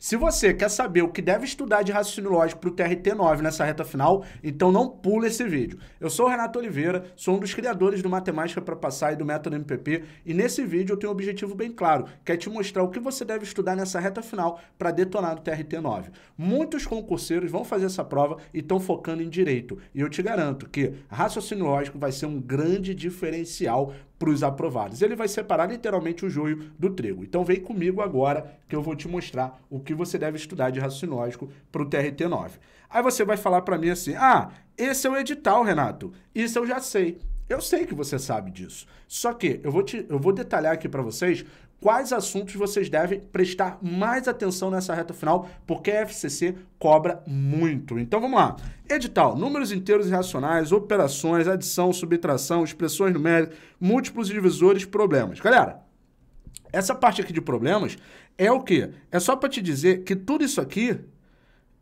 Se você quer saber o que deve estudar de raciocínio lógico para o TRT9 nessa reta final, então não pule esse vídeo. Eu sou o Renato Oliveira, sou um dos criadores do Matemática para Passar e do Método MPP, e nesse vídeo eu tenho um objetivo bem claro, que é te mostrar o que você deve estudar nessa reta final para detonar no TRT9. Muitos concurseiros vão fazer essa prova e estão focando em direito, e eu te garanto que raciocínio lógico vai ser um grande diferencial para os aprovados. Ele vai separar literalmente o joio do trigo. Então vem comigo agora que eu vou te mostrar o que você deve estudar de raciocínio lógico para o TRT9. Aí você vai falar para mim assim, ah, esse é o edital, Renato, isso eu já sei. Eu sei que você sabe disso. Só que eu vou, te, eu vou detalhar aqui para vocês quais assuntos vocês devem prestar mais atenção nessa reta final, porque a FCC cobra muito. Então vamos lá. Edital, números inteiros e racionais, operações, adição, subtração, expressões numéricas, múltiplos divisores, problemas. Galera, essa parte aqui de problemas é o quê? É só para te dizer que tudo isso aqui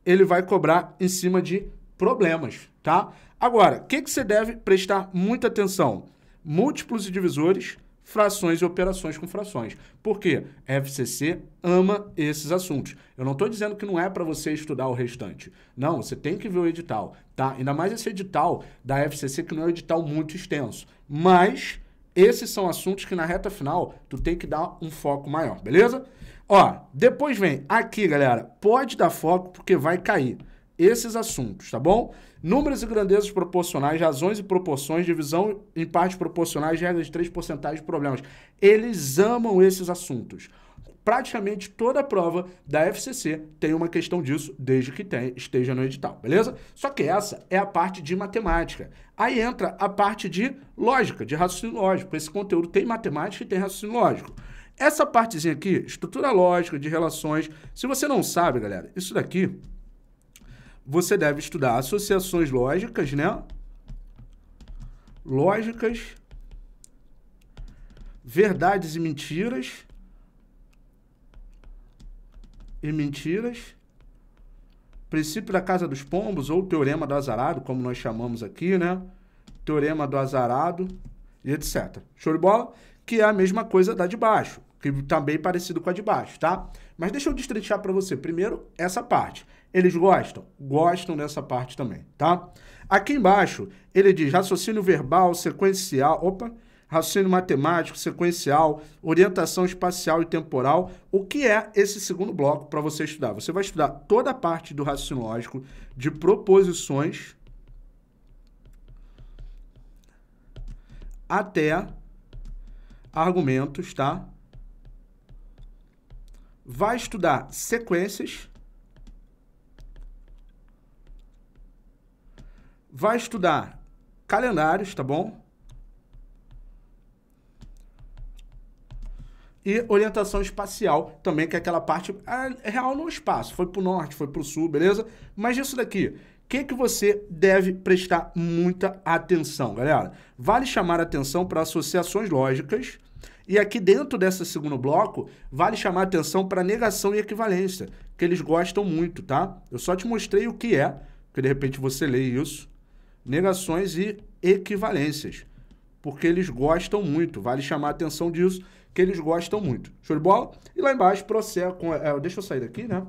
ele vai cobrar em cima de problemas, tá? Agora, o que, que você deve prestar muita atenção? Múltiplos e divisores, frações e operações com frações. Por quê? FCC ama esses assuntos. Eu não estou dizendo que não é para você estudar o restante. Não, você tem que ver o edital, tá? Ainda mais esse edital da FCC, que não é um edital muito extenso. Mas esses são assuntos que na reta final tu tem que dar um foco maior, beleza? Ó, depois vem aqui, galera. Pode dar foco porque vai cair esses assuntos, tá bom? Números e grandezas proporcionais, razões e proporções, divisão em partes proporcionais, regras de três porcentagens de problemas. Eles amam esses assuntos. Praticamente toda a prova da FCC tem uma questão disso, desde que tenha, esteja no edital, beleza? Só que essa é a parte de matemática. Aí entra a parte de lógica, de raciocínio lógico. Esse conteúdo tem matemática e tem raciocínio lógico. Essa partezinha aqui, estrutura lógica de relações. Se você não sabe, galera, isso daqui você deve estudar associações lógicas, né? Lógicas, verdades e mentiras, e mentiras, princípio da casa dos pombos, ou teorema do azarado, como nós chamamos aqui, né? Teorema do azarado, e etc. Show de bola? Que é a mesma coisa da de baixo, que também é parecido com a de baixo, tá? Mas deixa eu destrinchar para você primeiro essa parte. Eles gostam? Gostam dessa parte também, tá? Aqui embaixo, ele diz raciocínio verbal, sequencial, opa, raciocínio matemático, sequencial, orientação espacial e temporal. O que é esse segundo bloco para você estudar? Você vai estudar toda a parte do raciocínio lógico de proposições até argumentos, tá? Vai estudar sequências vai estudar calendários, tá bom? E orientação espacial também, que é aquela parte ah, é real no espaço. Foi para o norte, foi para o sul, beleza? Mas isso daqui, o que, que você deve prestar muita atenção, galera? Vale chamar atenção para associações lógicas, e aqui dentro desse segundo bloco, vale chamar atenção para negação e equivalência, que eles gostam muito, tá? Eu só te mostrei o que é, porque de repente você lê isso negações e equivalências, porque eles gostam muito, vale chamar a atenção disso, que eles gostam muito. Show de bola? E lá embaixo, processo, é, deixa eu sair daqui, né?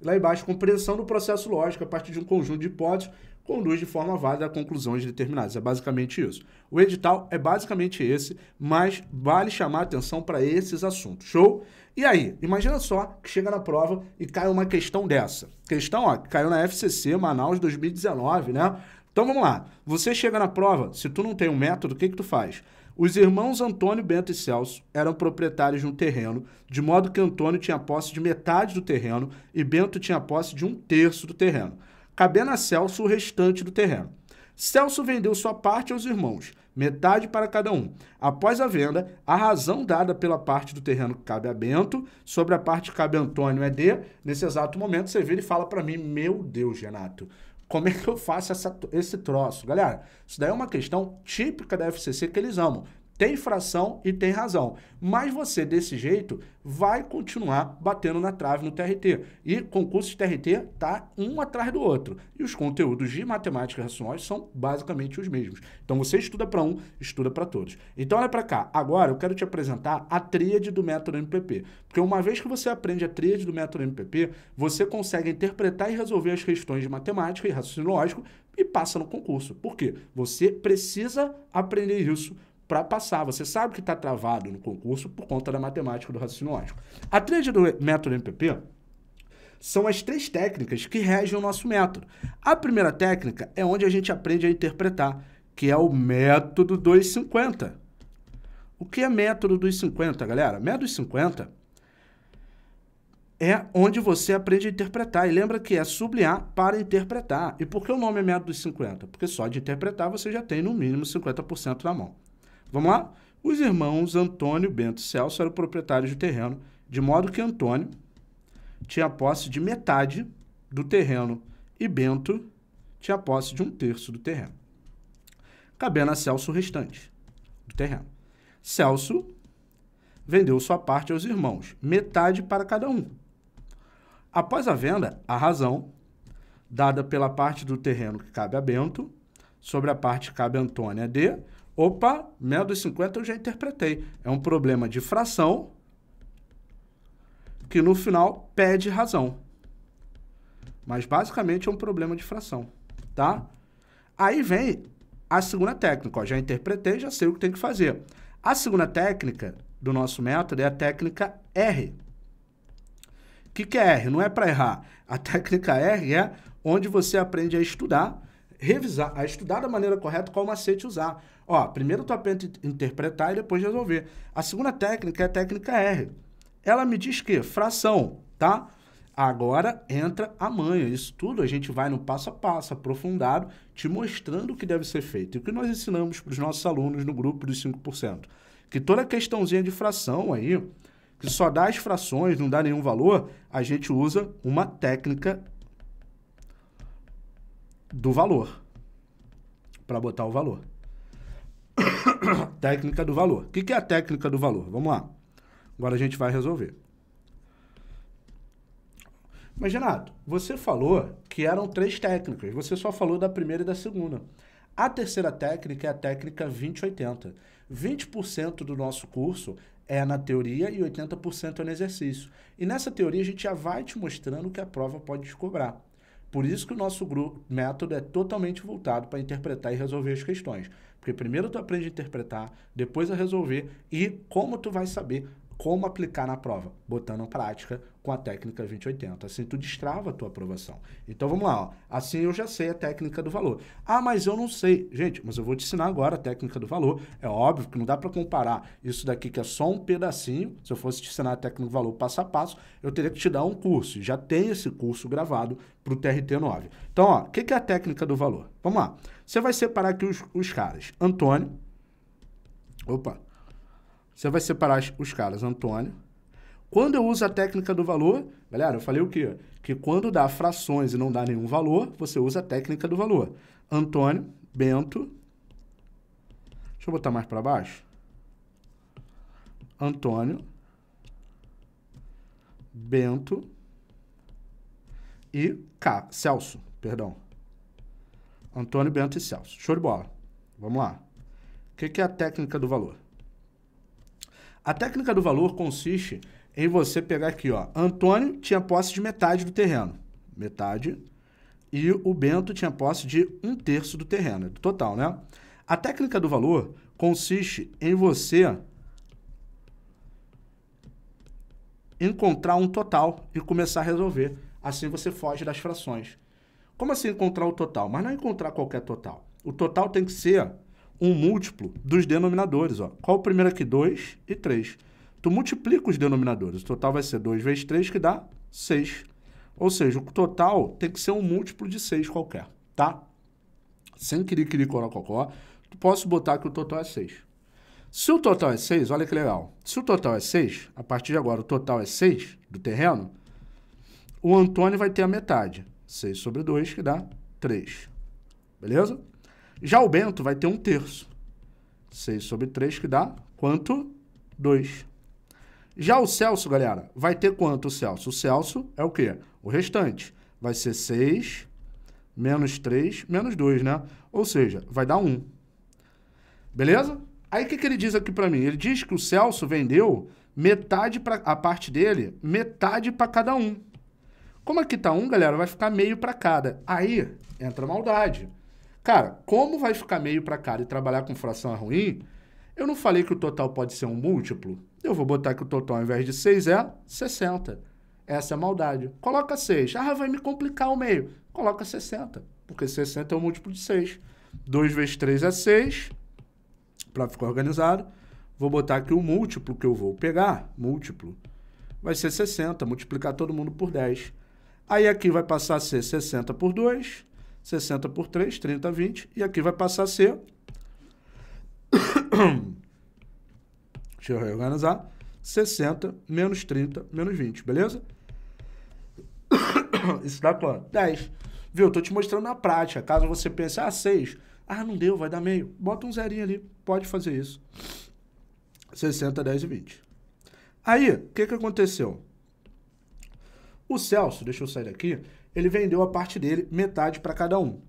Lá embaixo, compreensão do processo lógico a partir de um conjunto de hipóteses conduz de forma válida a conclusões determinadas. É basicamente isso. O edital é basicamente esse, mas vale chamar atenção para esses assuntos. Show? E aí, imagina só que chega na prova e cai uma questão dessa. Questão, ó, que caiu na FCC Manaus 2019, né? Então vamos lá. Você chega na prova, se tu não tem um método, o que que tu faz? Os irmãos Antônio, Bento e Celso eram proprietários de um terreno, de modo que Antônio tinha posse de metade do terreno e Bento tinha posse de um terço do terreno, cabendo a Celso o restante do terreno. Celso vendeu sua parte aos irmãos, metade para cada um. Após a venda, a razão dada pela parte do terreno que cabe a Bento, sobre a parte que cabe a Antônio é D. Nesse exato momento, você vira e fala para mim, meu Deus, Renato, como é que eu faço essa, esse troço? Galera, isso daí é uma questão típica da FCC que eles amam. Tem fração e tem razão. Mas você, desse jeito, vai continuar batendo na trave no TRT. E concurso de TRT tá um atrás do outro. E os conteúdos de matemática racional são basicamente os mesmos. Então você estuda para um, estuda para todos. Então olha para cá. Agora eu quero te apresentar a tríade do método MPP. Porque uma vez que você aprende a tríade do método MPP, você consegue interpretar e resolver as questões de matemática e raciocínio lógico e passa no concurso. Por quê? Você precisa aprender isso para passar. Você sabe que está travado no concurso por conta da matemática do raciocínio lógico. A trilha do método MPP são as três técnicas que regem o nosso método. A primeira técnica é onde a gente aprende a interpretar, que é o método 250. O que é método dos 50, galera? Método dos 50 é onde você aprende a interpretar. E lembra que é sublinhar para interpretar. E por que o nome é método dos 50? Porque só de interpretar você já tem no mínimo 50% na mão. Vamos lá? Os irmãos Antônio Bento Celso eram proprietários do terreno, de modo que Antônio tinha posse de metade do terreno e Bento tinha posse de um terço do terreno, cabendo a Celso o restante do terreno. Celso vendeu sua parte aos irmãos, metade para cada um. Após a venda, a razão, dada pela parte do terreno que cabe a Bento, sobre a parte que cabe a Antônia D, Opa, menos dos 50 eu já interpretei. É um problema de fração que no final pede razão. Mas basicamente é um problema de fração, tá? Aí vem a segunda técnica, ó, já interpretei, já sei o que tem que fazer. A segunda técnica do nosso método é a técnica R. O que, que é R? Não é para errar. A técnica R é onde você aprende a estudar, revisar, a estudar da maneira correta qual macete usar. Ó, primeiro tu aprende a interpretar e depois resolver. A segunda técnica é a técnica R. Ela me diz que fração, tá? Agora entra a manha. Isso tudo a gente vai no passo a passo, aprofundado, te mostrando o que deve ser feito. E o que nós ensinamos para os nossos alunos no grupo dos 5%. Que toda questãozinha de fração aí, que só dá as frações, não dá nenhum valor, a gente usa uma técnica do valor para botar o valor. técnica do valor. O que, que é a técnica do valor? Vamos lá. Agora a gente vai resolver. Mas, Renato, você falou que eram três técnicas. Você só falou da primeira e da segunda. A terceira técnica é a técnica 2080. 20% do nosso curso é na teoria e 80% é no exercício. E nessa teoria a gente já vai te mostrando o que a prova pode te cobrar. Por isso que o nosso grupo, método é totalmente voltado para interpretar e resolver as questões. Porque primeiro tu aprende a interpretar, depois a resolver e como tu vai saber como aplicar na prova? Botando em prática com a técnica 2080. Assim tu destrava a tua aprovação. Então vamos lá, ó. assim eu já sei a técnica do valor. Ah, mas eu não sei. Gente, mas eu vou te ensinar agora a técnica do valor. É óbvio que não dá para comparar isso daqui que é só um pedacinho. Se eu fosse te ensinar a técnica do valor passo a passo, eu teria que te dar um curso. Já tem esse curso gravado para o TRT 9. Então, o que, que, é a técnica do valor? Vamos lá. Você vai separar aqui os, os caras. Antônio. Opa, você vai separar os caras, Antônio. Quando eu uso a técnica do valor, galera, eu falei o quê? Que quando dá frações e não dá nenhum valor, você usa a técnica do valor. Antônio, Bento. Deixa eu botar mais para baixo. Antônio, Bento e K, Celso, perdão. Antônio, Bento e Celso. Show de bola. Vamos lá. O que, que é a técnica do valor? A técnica do valor consiste em você pegar aqui, ó. Antônio tinha posse de metade do terreno. Metade. E o Bento tinha posse de um terço do terreno, do total, né? A técnica do valor consiste em você encontrar um total e começar a resolver. Assim você foge das frações. Como assim encontrar o total? Mas não é encontrar qualquer total. O total tem que ser um múltiplo dos denominadores. Ó. Qual o primeiro aqui? 2 e 3. Tu multiplica os denominadores. O total vai ser 2 vezes 3, que dá 6. Ou seja, o total tem que ser um múltiplo de 6 qualquer, tá? Sem querer, querer, corococó, tu posso botar que o total é 6. Se o total é 6, olha que legal. Se o total é 6, a partir de agora o total é 6 do terreno, o Antônio vai ter a metade. 6 sobre 2, que dá 3. Beleza? Já o Bento vai ter um terço. 6 sobre 3 que dá quanto? 2. Já o Celso, galera, vai ter quanto o Celso? O Celso é o quê? O restante. Vai ser 6 menos 3 menos 2, né? Ou seja, vai dar 1. Beleza? Aí o que, que ele diz aqui para mim? Ele diz que o Celso vendeu metade para a parte dele, metade para cada um. Como aqui tá 1, galera, vai ficar meio para cada. Aí entra a maldade. Cara, como vai ficar meio para cara e trabalhar com fração é ruim, eu não falei que o total pode ser um múltiplo? Eu vou botar que o total ao invés de 6 é 60. Essa é a maldade. Coloca 6. Ah, vai me complicar o meio. Coloca 60, porque 60 é um múltiplo de 6. 2 vezes 3 é 6, para ficar organizado. Vou botar aqui o múltiplo que eu vou pegar, múltiplo, vai ser 60, multiplicar todo mundo por 10. Aí aqui vai passar a ser 60 por 2, 60 por 3, 30, 20. E aqui vai passar a ser... Deixa eu reorganizar. 60 menos 30 menos 20, beleza? Isso dá quanto? 10. Viu? Estou te mostrando na prática. Caso você pense, ah, 6. Ah, não deu, vai dar meio. Bota um zerinho ali. Pode fazer isso. 60, 10 e 20. Aí, o que, que aconteceu? O Celso, deixa eu sair daqui, ele vendeu a parte dele, metade para cada um.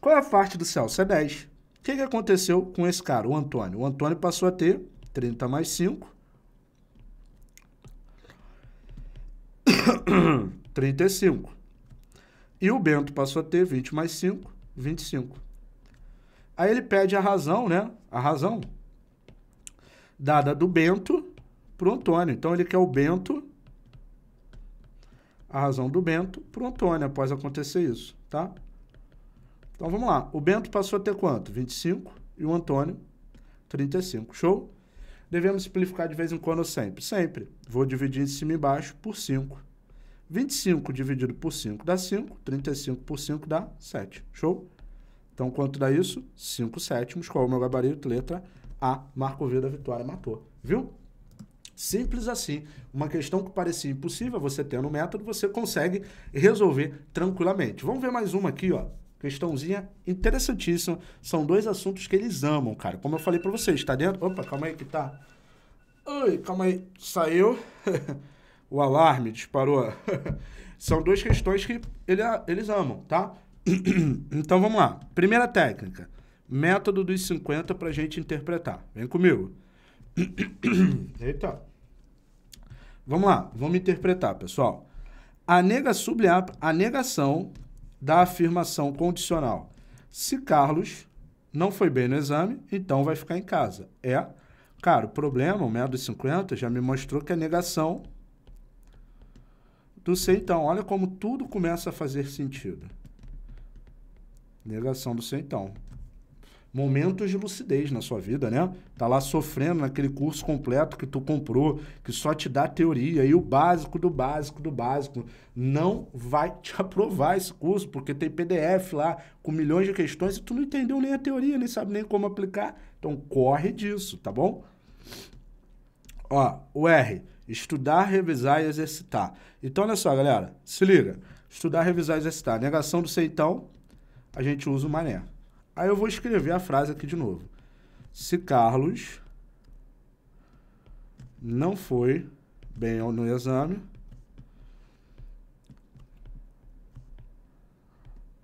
Qual é a parte do Celso? É 10. O que, que aconteceu com esse cara, o Antônio? O Antônio passou a ter 30 mais 5, 35. E o Bento passou a ter 20 mais 5, 25. Aí ele pede a razão, né? A razão dada do Bento para o Antônio. Então ele quer o Bento a razão do Bento para o Antônio após acontecer isso, tá? Então vamos lá. O Bento passou a ter quanto? 25 e o Antônio 35. Show? Devemos simplificar de vez em quando sempre. Sempre. Vou dividir em cima e embaixo por 5. 25 dividido por 5 dá 5, 35 por 5 dá 7. Show? Então, quanto dá isso? 5 sétimos. Qual é o meu gabarito? Letra A. Marco V da vitória matou. Viu? Simples assim. Uma questão que parecia impossível, você tendo um método, você consegue resolver tranquilamente. Vamos ver mais uma aqui, ó. Questãozinha interessantíssima. São dois assuntos que eles amam, cara. Como eu falei para vocês, tá dentro? Opa, calma aí que tá. Oi, calma aí. Saiu. o alarme disparou. São duas questões que ele, eles amam, tá? então vamos lá. Primeira técnica. Método dos 50 pra gente interpretar. Vem comigo. Eita. Vamos lá, vamos interpretar, pessoal. A, nega, sublinhar a negação da afirmação condicional. Se Carlos não foi bem no exame, então vai ficar em casa. É, cara, o problema, o método 50 já me mostrou que a é negação do C, então. Olha como tudo começa a fazer sentido. Negação do C, então momentos de lucidez na sua vida, né? Tá lá sofrendo naquele curso completo que tu comprou, que só te dá teoria e o básico do básico do básico não vai te aprovar esse curso, porque tem PDF lá com milhões de questões e tu não entendeu nem a teoria, nem sabe nem como aplicar. Então corre disso, tá bom? Ó, o R, estudar, revisar e exercitar. Então olha só, galera, se liga. Estudar, revisar e exercitar. Negação do seitão, a gente usa o mané. Aí eu vou escrever a frase aqui de novo. Se Carlos não foi bem no exame,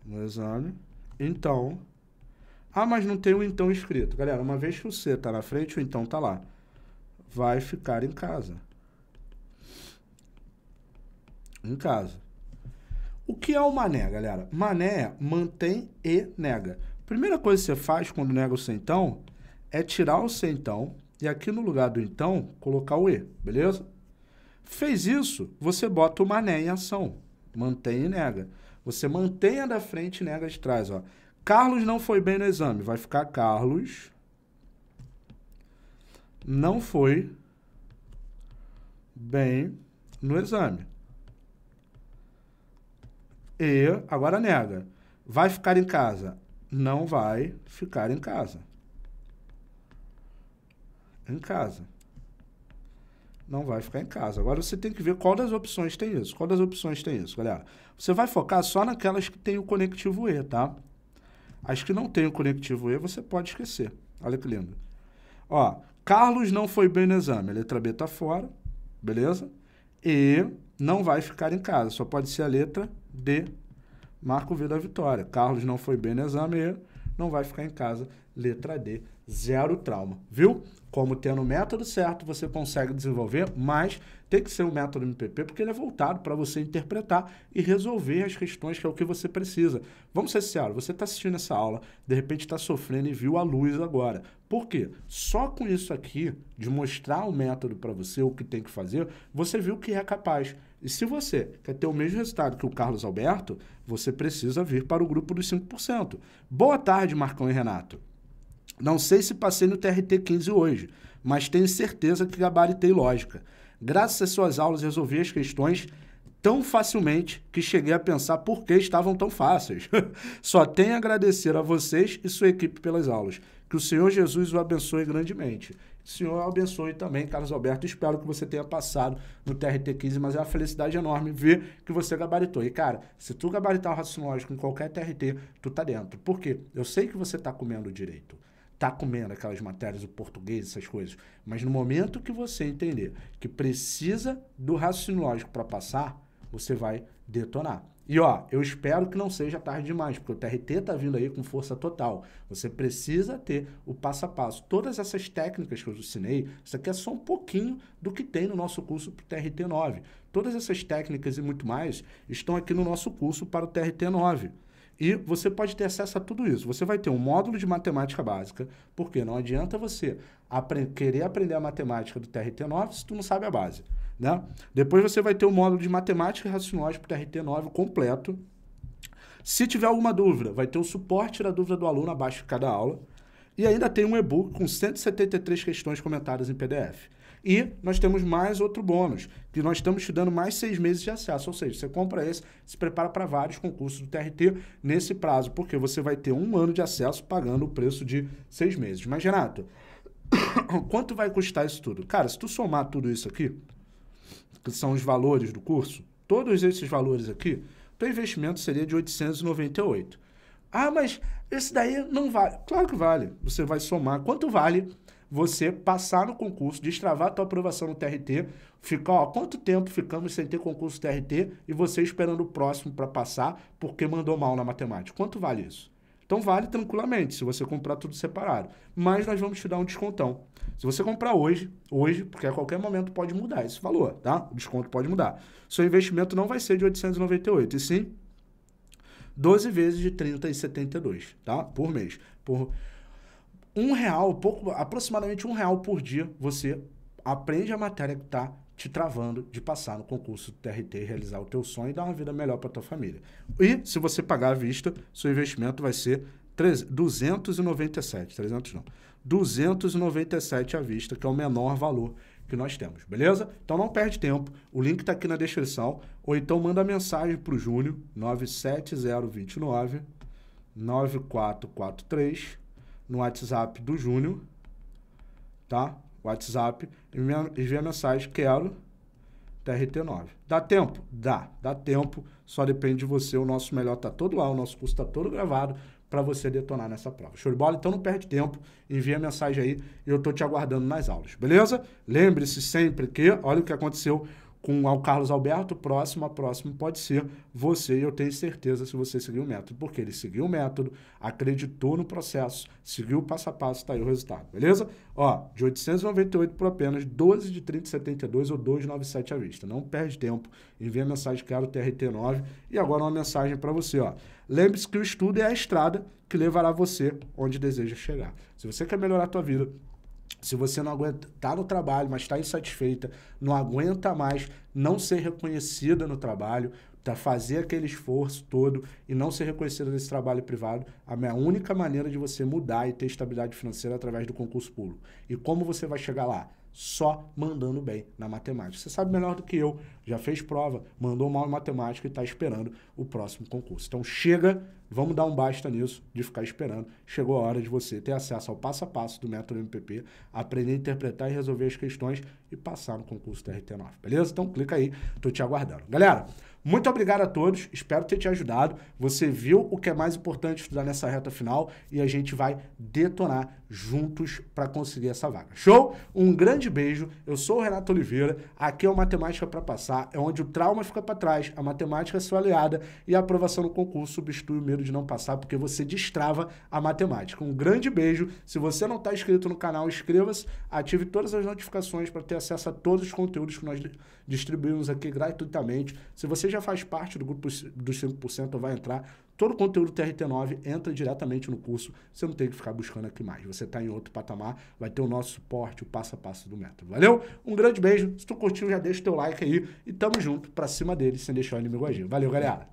no exame, então... Ah, mas não tem o então escrito. Galera, uma vez que o C está na frente, o então está lá. Vai ficar em casa. Em casa. O que é o mané, galera? Mané mantém e nega. Primeira coisa que você faz quando nega o centão é tirar o centão e aqui no lugar do então colocar o E, beleza? Fez isso, você bota o mané em ação. Mantém e nega. Você mantém a da frente e nega de trás. Ó. Carlos não foi bem no exame. Vai ficar Carlos não foi bem no exame. E agora nega. Vai ficar em casa não vai ficar em casa. Em casa. Não vai ficar em casa. Agora você tem que ver qual das opções tem isso. Qual das opções tem isso, galera? Você vai focar só naquelas que tem o conectivo E, tá? As que não tem o conectivo E, você pode esquecer. Olha que lindo. Ó, Carlos não foi bem no exame. A letra B tá fora, beleza? E não vai ficar em casa. Só pode ser a letra D Marco Vida Vitória. Carlos não foi bem no exame não vai ficar em casa. Letra D, zero trauma. Viu? como tendo o método certo, você consegue desenvolver, mas tem que ser um método MPP, porque ele é voltado para você interpretar e resolver as questões que é o que você precisa. Vamos ser sinceros, você está assistindo essa aula, de repente está sofrendo e viu a luz agora. Por quê? Só com isso aqui, de mostrar o método para você, o que tem que fazer, você viu que é capaz. E se você quer ter o mesmo resultado que o Carlos Alberto, você precisa vir para o grupo dos 5%. Boa tarde, Marcão e Renato. Não sei se passei no TRT 15 hoje, mas tenho certeza que gabaritei lógica. Graças às suas aulas resolvi as questões tão facilmente que cheguei a pensar por que estavam tão fáceis. Só tenho a agradecer a vocês e sua equipe pelas aulas. Que o Senhor Jesus o abençoe grandemente. O Senhor abençoe também, Carlos Alberto. Espero que você tenha passado no TRT 15, mas é uma felicidade enorme ver que você gabaritou. E, cara, se tu gabaritar o raciocínio lógico em qualquer TRT, tu tá dentro. Por quê? Eu sei que você tá comendo direito tá comendo aquelas matérias, o português, essas coisas. Mas no momento que você entender que precisa do raciocínio lógico para passar, você vai detonar. E ó, eu espero que não seja tarde demais, porque o TRT está vindo aí com força total. Você precisa ter o passo a passo. Todas essas técnicas que eu ensinei, isso aqui é só um pouquinho do que tem no nosso curso para o TRT 9. Todas essas técnicas e muito mais estão aqui no nosso curso para o TRT 9. E você pode ter acesso a tudo isso. Você vai ter um módulo de matemática básica, porque não adianta você apre querer aprender a matemática do TRT9 se tu não sabe a base. Né? Depois você vai ter o um módulo de matemática e raciocínio para o TRT9 completo. Se tiver alguma dúvida, vai ter o suporte da dúvida do aluno abaixo de cada aula. E ainda tem um e-book com 173 questões comentadas em PDF. E nós temos mais outro bônus, que nós estamos te dando mais seis meses de acesso. Ou seja, você compra esse, se prepara para vários concursos do TRT nesse prazo, porque você vai ter um ano de acesso pagando o preço de seis meses. Mas, Renato, quanto vai custar isso tudo? Cara, se tu somar tudo isso aqui, que são os valores do curso, todos esses valores aqui, teu investimento seria de 898. Ah, mas esse daí não vale. Claro que vale. Você vai somar quanto vale você passar no concurso, destravar a tua aprovação no TRT, ficar, ó, quanto tempo ficamos sem ter concurso TRT e você esperando o próximo para passar porque mandou mal na matemática? Quanto vale isso? Então vale tranquilamente, se você comprar tudo separado. Mas nós vamos te dar um descontão. Se você comprar hoje, hoje, porque a qualquer momento pode mudar esse valor, tá? O desconto pode mudar. Seu investimento não vai ser de 898, e sim 12 vezes de 30,72, tá? Por mês. Por um real, pouco, aproximadamente um real por dia, você aprende a matéria que está te travando de passar no concurso do TRT, realizar o teu sonho e dar uma vida melhor para tua família. E se você pagar à vista, seu investimento vai ser 3, 297, 300 não, 297 à vista, que é o menor valor que nós temos, beleza? Então não perde tempo, o link está aqui na descrição, ou então manda mensagem para o Júnior, 97029 9443 no WhatsApp do Júnior, tá? WhatsApp, envia a mensagem, quero TRT9. Dá tempo? Dá, dá tempo, só depende de você, o nosso melhor tá todo lá, o nosso curso tá todo gravado para você detonar nessa prova. Show de bola? Então não perde tempo, envia a mensagem aí e eu tô te aguardando nas aulas, beleza? Lembre-se sempre que, olha o que aconteceu com o Carlos Alberto, próximo a próximo pode ser você, e eu tenho certeza se você seguir o método, porque ele seguiu o método, acreditou no processo, seguiu o passo a passo, está aí o resultado, beleza? Ó, de 898 por apenas 12 de 3072 ou 297 à vista. Não perde tempo, envia mensagem Quero TRT9 e agora uma mensagem para você, ó. Lembre-se que o estudo é a estrada que levará você onde deseja chegar. Se você quer melhorar a tua vida, se você não aguenta, tá no trabalho, mas está insatisfeita, não aguenta mais não ser reconhecida no trabalho, tá fazer aquele esforço todo e não ser reconhecida nesse trabalho privado, a minha única maneira de você mudar e ter estabilidade financeira é através do concurso público. E como você vai chegar lá? só mandando bem na matemática. Você sabe melhor do que eu, já fez prova, mandou mal em matemática e está esperando o próximo concurso. Então chega, vamos dar um basta nisso de ficar esperando. Chegou a hora de você ter acesso ao passo a passo do método MPP, aprender a interpretar e resolver as questões e passar no concurso trt RT9, beleza? Então clica aí, estou te aguardando. Galera, muito obrigado a todos, espero ter te ajudado. Você viu o que é mais importante estudar nessa reta final e a gente vai detonar juntos para conseguir essa vaga. Show? Um grande beijo. Eu sou o Renato Oliveira. Aqui é o Matemática para Passar, é onde o trauma fica para trás, a matemática é sua aliada e a aprovação no concurso substitui o medo de não passar, porque você destrava a matemática. Um grande beijo. Se você não está inscrito no canal, inscreva-se, ative todas as notificações para ter acesso a todos os conteúdos que nós distribuímos aqui gratuitamente. Se você já faz parte do grupo dos 5%, vai entrar Todo o conteúdo TRT9 entra diretamente no curso, você não tem que ficar buscando aqui mais. Você está em outro patamar, vai ter o nosso suporte, o passo a passo do método. Valeu? Um grande beijo. Se tu curtiu, já deixa o teu like aí e tamo junto pra cima dele sem deixar o inimigo agir. Valeu, galera!